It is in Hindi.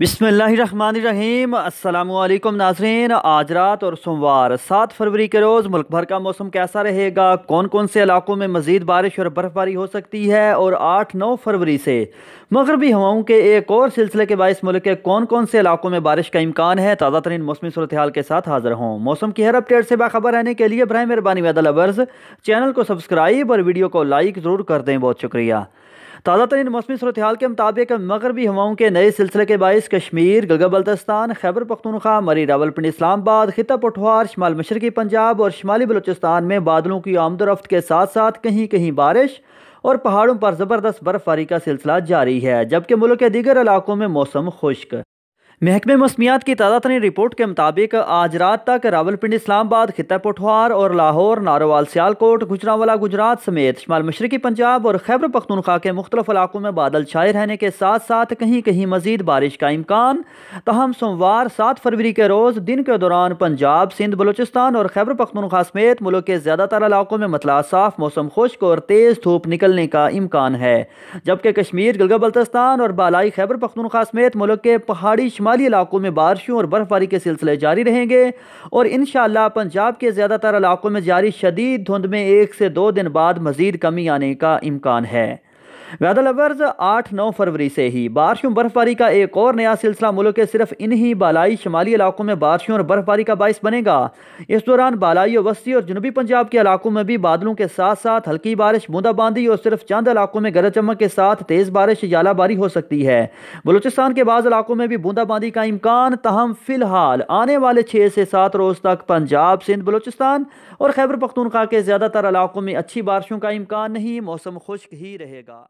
बिसमीम अल्लाम नाजरीन आज रात और सोमवार सात फरवरी के रोज़ मुल्क भर का मौसम कैसा रहेगा कौन कौन से इलाकों में मज़ीद बारिश और बर्फ़बारी हो सकती है और आठ नौ फरवरी से मगरबी हवाओं के एक और सिलसिले के बायस मुल्क के कौन कौन से इलाकों में बारिश का इम्कान है ताज़ा तरीन मौसमी सूरत हाल के साथ हाजिर हों मौसम की हर अपडेट से बाखबर रहने के लिए बर मेहरबानी वेदा लवर्स चैनल को सब्सक्राइब और वीडियो को लाइक ज़रूर कर दें बहुत शुक्रिया ताज़ा तरीन मौसमी सूरत हाल के मुताबिक मगरबी हवाओं के नए सिलसिले के बायस कश्मीर गलगा बल्तस्तान खैबर पख्तूनखा मरी रावलपिंडी इस्लामाबाद खिता पठवार शुमाल मशरकी पंजाब और शुमाली बलोचिस्तान में बादलों की आमदोरफ्त के साथ साथ कहीं कहीं बारिश और पहाड़ों पर ज़बरदस्त बर्फबारी का सिलसिला जारी है जबकि मुल्क के दीगर इलाकों में मौसम खुश्क महकमे मौसमियात की ताज़ा तरीन रिपोर्ट के मुताबिक आज रात तक रावलपिंडी इस्लामाबाद खिता पठवार और लाहौर नारोवाल सियालकोट गुजरावाला गुजरात समेत शुमाल मशरकी पंजाब और खैबर पख्तनख्वा के मुख्तलिफ इलाकों में बादल छाए रहने के साथ साथ कहीं कहीं मजीद बारिश का इम्कान तहम सोमवार सात फरवरी के रोज़ दिन के दौरान पंजाब सिंध बलोचिस्तान और खैबर पख्तनख्वा समेत मुल्क के ज़्यादातर इलाकों में मतला साफ मौसम खुश्क और तेज़ धूप निकलने का इम्कान है जबकि कश्मीर गलगा बल्तस्तान और बालाई खैबर पख्तनख्वा समेत मुल्क के पहाड़ी शुमाली इलाकों में बारिशों और बर्फबारी के सिलसिले जारी रहेंगे और इन पंजाब के ज़्यादातर इलाकों में जारी शदीद धुंध में एक से दो दिन बाद मजीद कमी आने का इम्कान है वैदल लवर्स आठ नौ फरवरी से ही बारिशों बर्फबारी का एक और नया सिलसिला मुल्क के सिर्फ इन्हीं बालाई शमाली इलाकों में बारिशों और बर्फबारी का बायस बनेगा इस दौरान बालाई वस्ती और जनूबी पंजाब के इलाकों में भी बादलों के साथ साथ हल्की बारिश बूंदाबांदी और सिर्फ चंद इलाकों में गरज चमक के साथ तेज़ बारिश यालाबारी हो सकती है बलूचिस्तान के बाद इलाकों में भी बूंदाबांदी का इम्कान तहम फिलहाल आने वाले छः से सात रोज़ तक पंजाब सिंध बलूचिस्तान और खैबर पख्तूनखा के ज़्यादातर इलाकों में अच्छी बारिशों का इम्कान नहीं मौसम खुश्क ही रहेगा